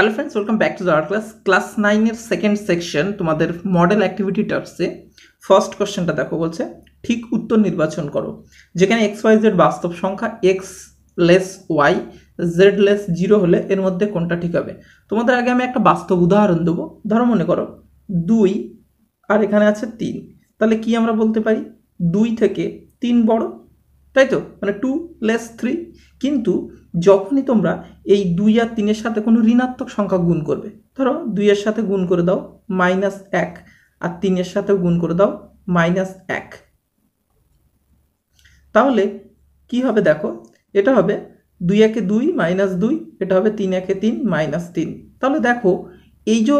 hello friends welcome back to the class class নাইনের second section তোমাদের model activity টার্সে first কোশ্চেনটা দেখো বলছে ঠিক উত্তর নির্বাচন করো যেখানে এক্স ওয়াই জেড বাস্তব সংখ্যা X less Y Z less zero হলে এর মধ্যে কোনটা ঠিক হবে তোমাদের আগে আমি একটা বাস্তব উদাহরণ দেবো ধরো মনে করো দুই আর এখানে আছে তিন তাহলে কি আমরা বলতে পারি দুই থেকে তিন বড় তাই তো মানে টু লেস থ্রি কিন্তু যখনই তোমরা এই দুই আর তিনের সাথে কোনো ঋণাত্মক সংখ্যা গুণ করবে ধরো দুইয়ের সাথে গুণ করে দাও মাইনাস এক আর তিনের সাথেও গুণ করে দাও মাইনাস এক তাহলে কি হবে দেখো এটা হবে দুই একে দুই মাইনাস দুই এটা হবে তিন একে তিন মাইনাস তিন তাহলে দেখো এই যে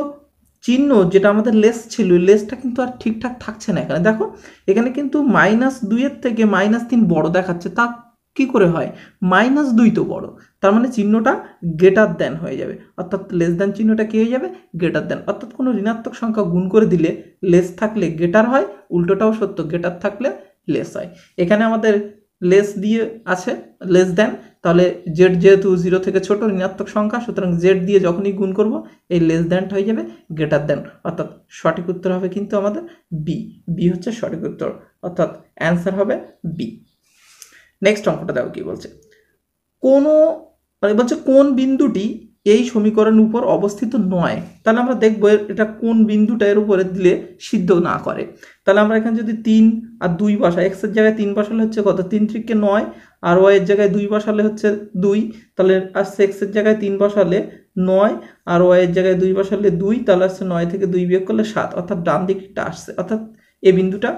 চিহ্ন যেটা আমাদের লেস ছিল লেসটা কিন্তু আর ঠিকঠাক থাকছে না এখানে দেখো এখানে কিন্তু মাইনাস দুইয়ের থেকে মাইনাস তিন বড় দেখাচ্ছে তা কি করে হয় মাইনাস দুই তো বড় তার মানে চিহ্নটা গ্রেটার দেন হয়ে যাবে অর্থাৎ লেস দেন চিহ্নটা কী হয়ে যাবে গ্রেটার দেন অর্থাৎ কোনো ঋণাত্মক সংখ্যা গুণ করে দিলে লেস থাকলে গ্রেটার হয় উল্টোটাও সত্য গ্রেটার থাকলে লেস হয় এখানে আমাদের লেস দিয়ে আছে লেস দেন তাহলে জেড যেহেতু জিরো থেকে ছোট ঋণাত্মক সংখ্যা সুতরাং জেড দিয়ে যখনই গুণ করব এই লেস দেনটা হয়ে যাবে গ্রেটার দেন অর্থাৎ সঠিক উত্তর হবে কিন্তু আমাদের বি বি হচ্ছে সঠিক উত্তর অর্থাৎ অ্যান্সার হবে বি নেক্সট অঙ্কটা দেখো কি বলছে কোনো মানে বলছে কোন বিন্দুটি এই সমীকরণের উপর অবস্থিত নয় তাহলে আমরা দেখবো এটা কোন বিন্দুটা এর উপরে দিলে সিদ্ধ না করে তাহলে আমরা এখানে যদি তিন আর দুই বসা এক্সের জায়গায় তিন বসালে হচ্ছে কত তিন ত্রিককে নয় আর এর জায়গায় দুই বসালে হচ্ছে দুই তাহলে আসছে এক্সের জায়গায় তিন বসালে নয় আর এর জায়গায় দুই বসালে দুই তাহলে আসছে নয় থেকে দুই বিয়োগ করলে সাত অর্থাৎ ডান দিকটা আসছে অর্থাৎ এ বিন্দুটা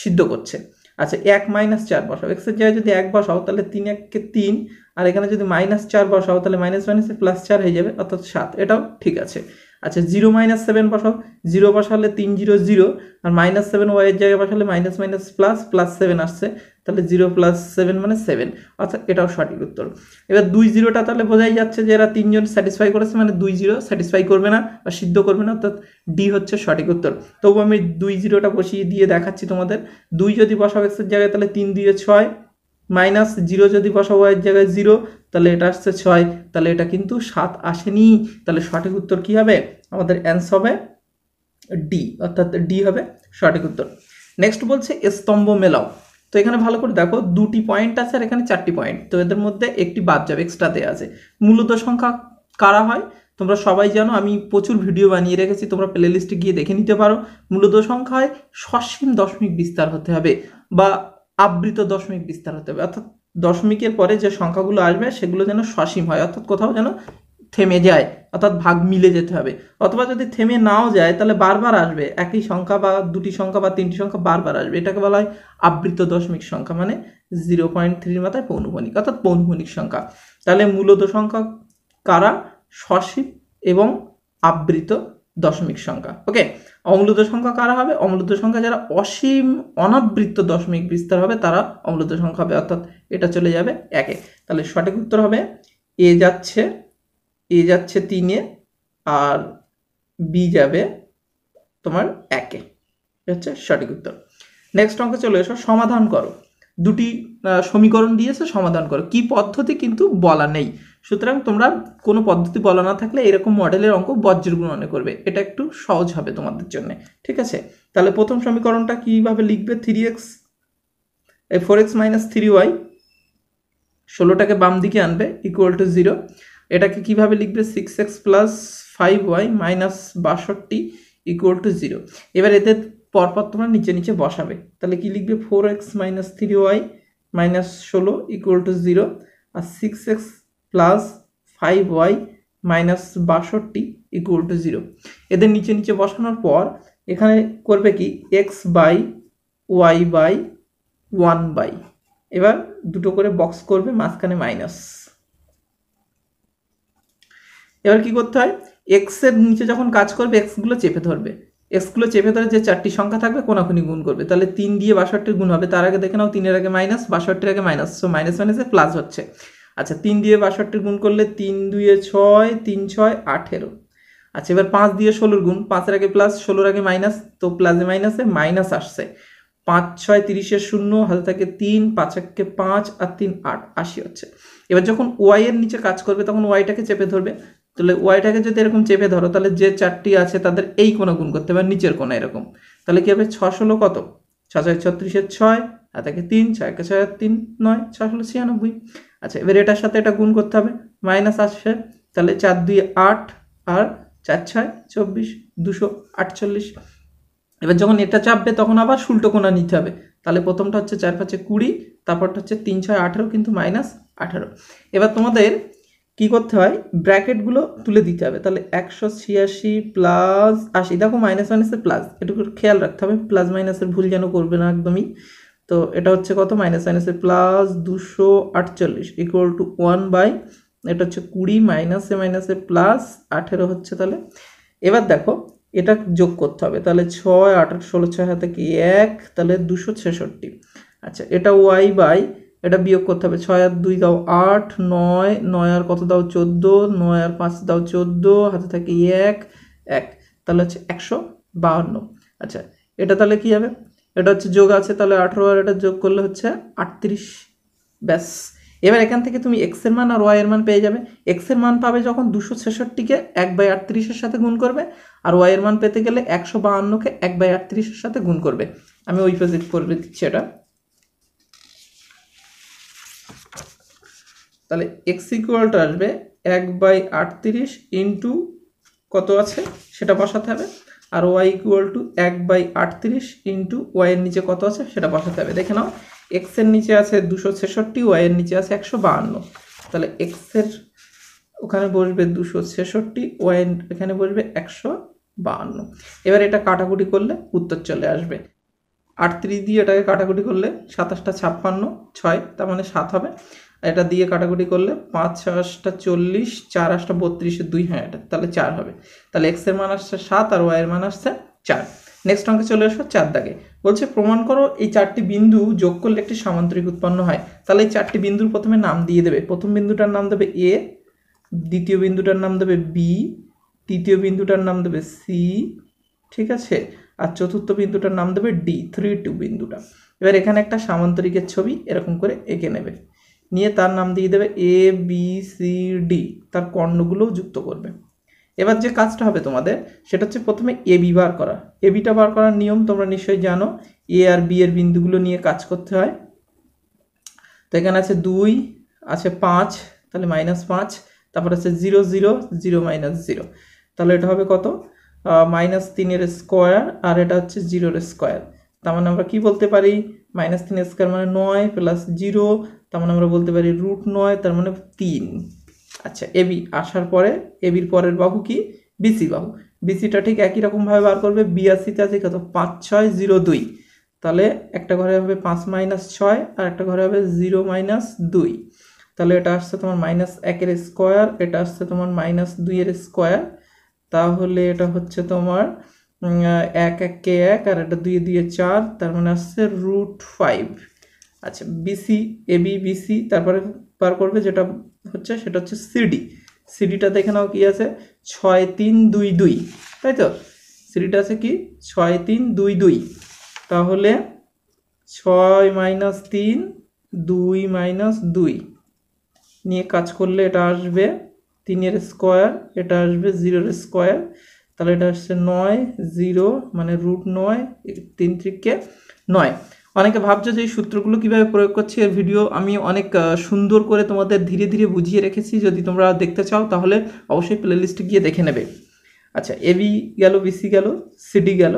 সিদ্ধ করছে আচ্ছা এক মাইনাস চার বসাও এক্সের জায়গায় যদি এক বসাও তাহলে তিন এককে তিন আর এখানে যদি মাইনাস চার বসাও তাহলে মাইনাস মাইনাসে প্লাস চার হয়ে যাবে অর্থাৎ সাত এটাও ঠিক আছে আচ্ছা জিরো মাইনাস সেভেন বসাও জিরো বসালে তিন জিরো জিরো আর মাইনাস সেভেন ওয়াইয়ের জায়গায় বসালে minus minus plus plus seven আসছে তাহলে জিরো প্লাস সেভেন মানে সেভেন আচ্ছা এটাও সঠিক উত্তর এবার দুই জিরোটা তাহলে বোঝাই যাচ্ছে যে এরা তিনজন স্যাটিসফাই করেছে মানে দুই জিরো স্যাটিসফাই করবে না বা সিদ্ধ করবে না অর্থাৎ ডি হচ্ছে সঠিক উত্তর তবু আমি দুই জিরোটা বসিয়ে দিয়ে দেখাচ্ছি তোমাদের দুই যদি বসাও এক্সের জায়গায় তাহলে তিন দিয়ে ছয় মাইনাস জিরো যদি বসাবো এর জায়গায় জিরো তাহলে এটা আসছে ছয় তাহলে এটা কিন্তু সাত আসেনি তাহলে সঠিক উত্তর কি হবে আমাদের অ্যান্স হবে ডি অর্থাৎ ডি হবে সঠিক উত্তর নেক্সট বলছে স্তম্ভ মেলাও তো এখানে ভালো করে দেখো দুটি পয়েন্ট আছে আর এখানে চারটি পয়েন্ট তো এদের মধ্যে একটি বাদ যাবে এক্সট্রা দেওয়া আছে মূলত সংখ্যা কারা হয় তোমরা সবাই জানো আমি প্রচুর ভিডিও বানিয়ে রেখেছি তোমরা প্লে লিস্টে গিয়ে দেখে নিতে পারো মূলত সংখ্যায় সসীম দশমিক বিস্তার হতে হবে বা আবৃত দশমিক বিস্তার হতে হবে অর্থাৎ দশমিকের পরে যে সংখ্যাগুলো আসবে সেগুলো যেন সসীম হয় অর্থাৎ কোথাও যেন থেমে যায় অর্থাৎ ভাগ মিলে যেতে হবে অথবা যদি থেমে নাও যায় তাহলে বারবার আসবে একই সংখ্যা বা দুটি সংখ্যা বা তিনটি সংখ্যা বারবার আসবে এটাকে বলা হয় আবৃত দশমিক সংখ্যা মানে জিরো পয়েন্ট থ্রির মাথায় পৌনভনিক অর্থাৎ পৌনভনিক সংখ্যা তাহলে মূলত সংখ্যা কারা সসীম এবং আবৃত দশমিক সংখ্যা ওকে অমূলত সংখ্যা কারা হবে অমূলত সংখ্যা যারা অসীম অনাবৃত্ত দশমিক বিস্তার হবে তারা অমূলত সংখ্যা হবে অর্থাৎ এটা চলে যাবে একে তাহলে সঠিক উত্তর হবে এ যাচ্ছে এ যাচ্ছে তিনে আর বি যাবে তোমার একে হচ্ছে সঠিক উত্তর নেক্সট অঙ্কে চলে এসো সমাধান করো দুটি সমীকরণ দিয়েছে সমাধান করো কি পদ্ধতি কিন্তু বলা নেই সুতরাং তোমরা কোনো পদ্ধতি বলা না থাকলে এরকম মডেলের অঙ্ক বজ্র গুণনে করবে এটা একটু সহজ হবে তোমাদের জন্য ঠিক আছে তাহলে প্রথম সমীকরণটা কীভাবে লিখবে থ্রি এক্স এই four X minus three Y ষোলোটাকে বাম দিকে আনবে ইকুয়াল টু জিরো এটাকে কীভাবে লিখবে six X plus five Y minus বাষট্টি ইকুয়াল টু জিরো এবার এতে পরপর তোমরা নিচে নিচে বসাবে তাহলে কি লিখবে four X minus three Y minus ষোলো ইকুয়াল টু জিরো আর six X plus five Y minus বাষট্টি ইকুয়াল টু জিরো এদের নিচে নিচে বসানোর পর এখানে করবে কি X by Y by one by এবার দুটো করে বক্স করবে মাঝখানে মাইনাস এবার কি করতে হয় এক্সের নিচে যখন কাজ করবে এক্সগুলো চেপে ধরবে এক্সগুলো চেপে ধরে যে চারটি সংখ্যা থাকবে কোনাকুনি গুণ করবে তাহলে তিন দিয়ে বাষট্টির গুণ হবে তার আগে দেখে নাও তিনের আগে মাইনাস বাষট্টির আগে মাইনাস সো মাইনাস মাইনাসে প্লাস হচ্ছে আচ্ছা তিন দিয়ে বাষট্টি গুণ করলে তিন দুয়ে ছয় তিন ছয় আঠেরো আচ্ছা এবার পাঁচ দিয়ে ষোলোর গুণ পাঁচের আগে প্লাস ষোলোর আগে মাইনাস তো প্লাসে মাইনাসে মাইনাস আসছে পাঁচ ছয় তিরিশের শূন্য হাতে থাকে তিন পাঁচ এককে পাঁচ আর তিন আট আশি হচ্ছে এবার যখন ওয়াই এর নিচে কাজ করবে তখন ওয়াইটাকে চেপে ধরবে তাহলে ওয়াইটাকে যদি এরকম চেপে ধরো তাহলে যে চারটি আছে তাদের এই কোনো গুণ করতে হবে নিচের কোনো এরকম তাহলে কী হবে ষোলো কত ছ ছয় ছত্রিশের ছয় হাতে থাকে তিন একে ছয় তিন নয় ষোলো ছিয়ানব্বই আচ্ছা এবার এটার সাথে এটা গুণ করতে হবে মাইনাস আসছে তাহলে চার দুই আট আর চার ছয় চব্বিশ দুশো আটচল্লিশ এবার যখন এটা চাপবে তখন আবার উল্টো কোনা নিতে হবে তাহলে প্রথমটা হচ্ছে চার পাঁচে কুড়ি তারপরটা হচ্ছে তিন ছয় আঠেরো কিন্তু মাইনাস আঠারো এবার তোমাদের কি করতে হয় ব্র্যাকেটগুলো তুলে দিতে হবে তাহলে একশো ছিয়াশি প্লাস আশি দেখো মাইনাস মাইনাসের প্লাস এটুকু খেয়াল রাখতে হবে প্লাস মাইনাসের ভুল যেন করবে না একদমই তো এটা হচ্ছে কত মাইনাস মাইনাসে প্লাস দুশো আটচল্লিশ ইকুয়াল টু ওয়ান বাই এটা হচ্ছে কুড়ি মাইনাসে মাইনাসে প্লাস আঠেরো হচ্ছে তাহলে এবার দেখো এটা যোগ করতে হবে তাহলে ছয় আট ষোলো ছয় হাতে কি এক তাহলে দুশো ছেষট্টি আচ্ছা এটা ওয়াই বাই এটা বিয়োগ করতে হবে ছয় আর দুই দাও আট নয় নয় আর কত দাও চোদ্দো নয় আর পাঁচ দাও চোদ্দো হাতে থাকে এক এক তাহলে হচ্ছে একশো বাহান্ন আচ্ছা এটা তাহলে কী হবে এটা হচ্ছে যোগ আছে তাহলে আঠেরো আর এটা যোগ করলে হচ্ছে আটত্রিশ ব্যাস এবার এখান থেকে তুমি এক্সের মান আর ওয়াইয়ের মান পেয়ে যাবে এক্সের মান পাবে যখন দুশো ছেষট্টিকে এক বাই আটত্রিশের সাথে গুণ করবে আর ওয়াইয়ের মান পেতে গেলে একশো বাহান্নকে এক বাই আটত্রিশের সাথে গুণ করবে আমি ওই পেজে করে দিচ্ছি এটা তাহলে এক্স ইকুয়ালটা আসবে এক বাই আটত্রিশ ইন্টু কত আছে সেটা বসাতে হবে আর ওয়াই ইকুয়াল টু এক বাই আটত্রিশ ইন্টু ওয়াইয়ের নিচে কত আছে সেটা বসাতে হবে দেখে নাও এক্সের নিচে আছে দুশো ছেষট্টি ওয়াইয়ের নিচে আছে একশো বাহান্ন তাহলে এক্সের ওখানে বসবে দুশো ছেষট্টি ওয়াইয়ের এখানে বসবে একশো বাহান্ন এবার এটা কাটাকুটি করলে উত্তর চলে আসবে আটত্রিশ দিয়ে এটাকে কাটাকুটি করলে সাতাশটা ছাপ্পান্ন ছয় তার মানে সাত হবে এটা দিয়ে কাটাকুটি করলে পাঁচ আশটা চল্লিশ চার আশটা বত্রিশে দুই হ্যাঁ এটা তাহলে চার হবে তাহলে এক্সের মান আসছে সাত আর ওয়াইয়ের মান আসছে চার নেক্সট অঙ্কে চলে আসবো চার দাগে বলছে প্রমাণ করো এই চারটি বিন্দু যোগ করলে একটি সামান্তরিক উৎপন্ন হয় তাহলে এই চারটি বিন্দুর প্রথমে নাম দিয়ে দেবে প্রথম বিন্দুটার নাম দেবে এ দ্বিতীয় বিন্দুটার নাম দেবে বি তৃতীয় বিন্দুটার নাম দেবে সি ঠিক আছে আর চতুর্থ বিন্দুটার নাম দেবে ডি থ্রি টু বিন্দুটা এবার এখানে একটা সামান্তরিকের ছবি এরকম করে এঁকে নেবে নিয়ে তার নাম দিয়ে দেবে এ বি সি ডি তার কর্ণগুলোও যুক্ত করবে এবার যে কাজটা হবে তোমাদের সেটা হচ্ছে প্রথমে এ বি বার করা এ বিটা বার করার নিয়ম তোমরা নিশ্চয়ই জানো এ আর বি এর বিন্দুগুলো নিয়ে কাজ করতে হয় তো এখানে আছে দুই আছে পাঁচ তাহলে মাইনাস পাঁচ তারপর আছে zero zero zero minus zero তাহলে এটা হবে কত মাইনাস তিনের স্কোয়ার আর এটা হচ্ছে জিরোর স্কোয়ার তার মানে আমরা কি বলতে পারি মাইনাস তিন স্কোয়ার মানে নয় প্লাস জিরো তার মানে আমরা বলতে পারি রুট নয় তার মানে তিন আচ্ছা এবি আসার পরে এবির পরের বাহু কি বিসি বাহু বিসিটা ঠিক একই রকমভাবে বার করবে বিআরসিতে আছে কত পাঁচ ছয় জিরো দুই তাহলে একটা ঘরে হবে পাঁচ মাইনাস ছয় আর একটা ঘরে হবে জিরো মাইনাস দুই তাহলে এটা আসছে তোমার মাইনাস একের স্কোয়ার এটা আসছে তোমার মাইনাস দুইয়ের স্কোয়ার তাহলে এটা হচ্ছে তোমার এক এক কে এক আর এটা দুই দুইয়ে চার তার মানে আসছে রুট ফাইভ আচ্ছা বিসি এবি বিসি তারপরে পার করবে যেটা হচ্ছে সেটা হচ্ছে সিডি সিডিটা দেখে নাও কি আছে ছয় তিন দুই দুই তাই তো সিডিটা আছে কি ছয় তিন দুই দুই তাহলে ছয় মাইনাস তিন দুই মাইনাস দুই নিয়ে কাজ করলে এটা আসবে তিনের স্কোয়ার এটা আসবে জিরোর স্কোয়ার তাহলে এটা আসছে নয় জিরো মানে রুট নয় তিন ত্রিককে নয় অনেকে ভাবছো যে এই সূত্রগুলো কীভাবে প্রয়োগ করছি এর ভিডিও আমি অনেক সুন্দর করে তোমাদের ধীরে ধীরে বুঝিয়ে রেখেছি যদি তোমরা দেখতে চাও তাহলে অবশ্যই প্লেলিস্টে গিয়ে দেখে নেবে আচ্ছা এবি গেল বিসি গেল সিডি গেল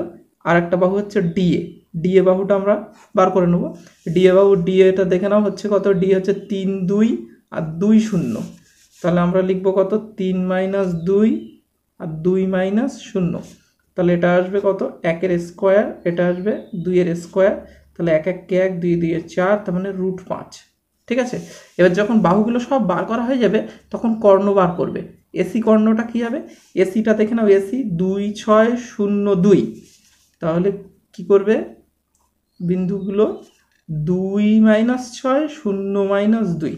আর একটা বাহু হচ্ছে ডিএ ডিএ বাহুটা আমরা বার করে নেবো ডিএ বাহু ডিএটা দেখে নাও হচ্ছে কত ডি হচ্ছে তিন দুই আর দুই শূন্য তাহলে আমরা লিখব কত তিন মাইনাস দুই আর দুই মাইনাস শূন্য তাহলে এটা আসবে কত একের স্কোয়ার এটা আসবে দুইয়ের স্কোয়ার তাহলে এক এক এক দুই দিয়ে চার তার মানে রুট পাঁচ ঠিক আছে এবার যখন বাহুগুলো সব বার করা হয়ে যাবে তখন কর্ণ বার করবে এসি কর্ণটা কী হবে এসিটা দেখে নাও এসি দুই ছয় শূন্য দুই তাহলে কি করবে বিন্দুগুলো দুই মাইনাস ছয় শূন্য মাইনাস দুই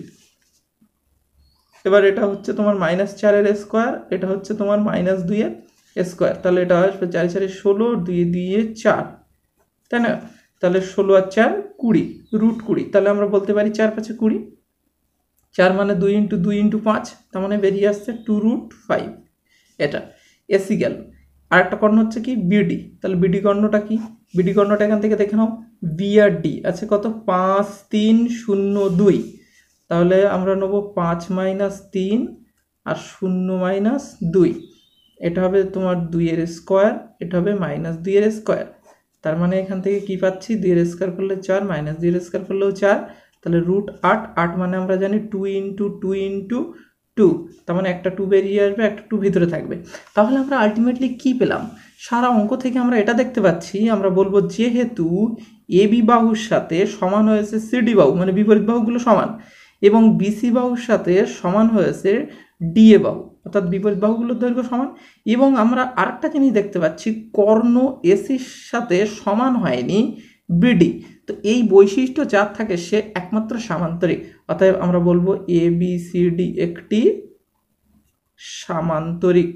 এবার এটা হচ্ছে তোমার মাইনাস চারের স্কোয়ার এটা হচ্ছে তোমার মাইনাস দুইয়ের স্কোয়ার তাহলে এটা আসবে চারে চারে ষোলো দুই দিয়ে চার তাই না তাহলে ষোলো আর চার কুড়ি রুট কুড়ি তাহলে আমরা বলতে পারি চার পাঁচে কুড়ি চার মানে দুই ইন্টু দুই ইন্টু পাঁচ তার মানে বেরিয়ে আসছে টু রুট ফাইভ এটা এসি গেল আর একটা কর্ণ হচ্ছে কি বিডি তাহলে বিডি কর্ণটা কি বিডি কর্ণটা এখান থেকে দেখে নাও বি আর ডি আছে কত পাঁচ তিন শূন্য দুই তাহলে আমরা নেবো পাঁচ মাইনাস তিন আর শূন্য মাইনাস দুই এটা হবে তোমার দুইয়ের স্কোয়ার এটা হবে মাইনাস দুইয়ের স্কোয়ার তার মানে এখান থেকে কি পাচ্ছি দুইয়ের স্কোয়ার করলে চার মাইনাস দুইয়ের স্কোয়ার করলেও চার তাহলে রুট আট আট মানে আমরা জানি two into two into two তার মানে একটা টু বেরিয়ে আসবে একটা টু ভিতরে থাকবে তাহলে আমরা আলটিমেটলি কি পেলাম সারা অঙ্ক থেকে আমরা এটা দেখতে পাচ্ছি আমরা বলবো যেহেতু এ বি বাহুর সাথে সমান হয়েছে সিডি বাহু মানে বিপরীত বাহুগুলো সমান এবং বিসি বাহুর সাথে সমান হয়েছে ডিএ বাহু অর্থাৎ বিপরীত বাহুগুলোর দৈর্ঘ্য সমান এবং আমরা আরেকটা জিনিস দেখতে পাচ্ছি কর্ণ এসির সাথে সমান হয়নি বিডি তো এই বৈশিষ্ট্য যার থাকে সে একমাত্র সামান্তরিক অতএব আমরা বলবো এ বি সি ডি একটি সামান্তরিক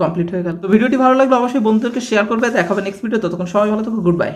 কমপ্লিট হয়ে গেল তো ভিডিওটি ভালো লাগলে অবশ্যই বন্ধুদেরকে শেয়ার করবে দেখাবে নেক্সট ভিডিও ততক্ষণ সবাই ভালো থাকো গুড বাই